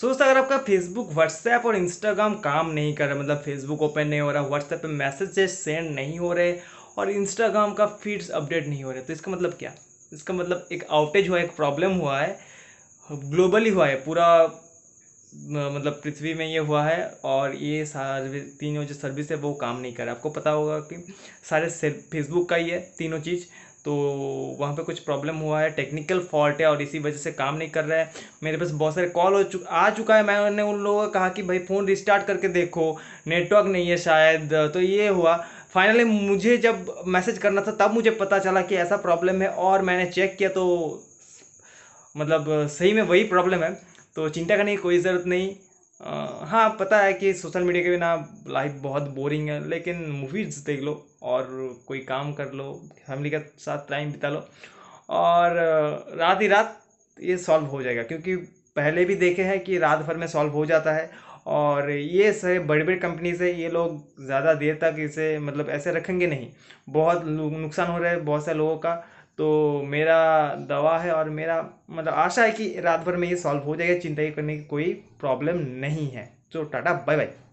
सो दोस्तों अगर आपका फेसबुक व्हाट्सएप और इंस्टाग्राम काम नहीं कर रहा मतलब फेसबुक ओपन नहीं हो रहा व्हाट्सएप पे मैसेजेस सेंड नहीं हो रहे और इंस्टाग्राम का फीड्स अपडेट नहीं हो रहे तो इसका मतलब क्या इसका मतलब एक आउटेज हुआ एक प्रॉब्लम हुआ है ग्लोबली हुआ है पूरा मतलब पृथ्वी में ये हुआ है और ये सारे तीनों जो सर्विस है वो काम नहीं कर रहा आपको पता होगा कि सारे फेसबुक का ही है तीनों चीज़ तो वहाँ पे कुछ प्रॉब्लम हुआ है टेक्निकल फॉल्ट है और इसी वजह से काम नहीं कर रहा है मेरे पास बहुत सारे कॉल हो चु आ चुका है मैंने उन लोगों को कहा कि भाई फ़ोन रिस्टार्ट करके देखो नेटवर्क नहीं है शायद तो ये हुआ फाइनली मुझे जब मैसेज करना था तब मुझे पता चला कि ऐसा प्रॉब्लम है और मैंने चेक किया तो मतलब सही में वही प्रॉब्लम है तो चिंता करने की कोई ज़रूरत नहीं हाँ पता है कि सोशल मीडिया के बिना लाइफ बहुत बोरिंग है लेकिन मूवीज़ देख लो और कोई काम कर लो फैमिली के साथ टाइम बिता लो और रात ही रात ये सॉल्व हो जाएगा क्योंकि पहले भी देखे हैं कि रात भर में सॉल्व हो जाता है और ये सारे बड़ी बड़ी कंपनी से ये लोग ज़्यादा देर तक इसे मतलब ऐसे रखेंगे नहीं बहुत नुकसान हो रहा है बहुत से लोगों का तो मेरा दवा है और मेरा मतलब आशा है कि रात भर में ये सॉल्व हो जाएगा चिंता करने की कोई प्रॉब्लम नहीं है तो टाटा बाय बाय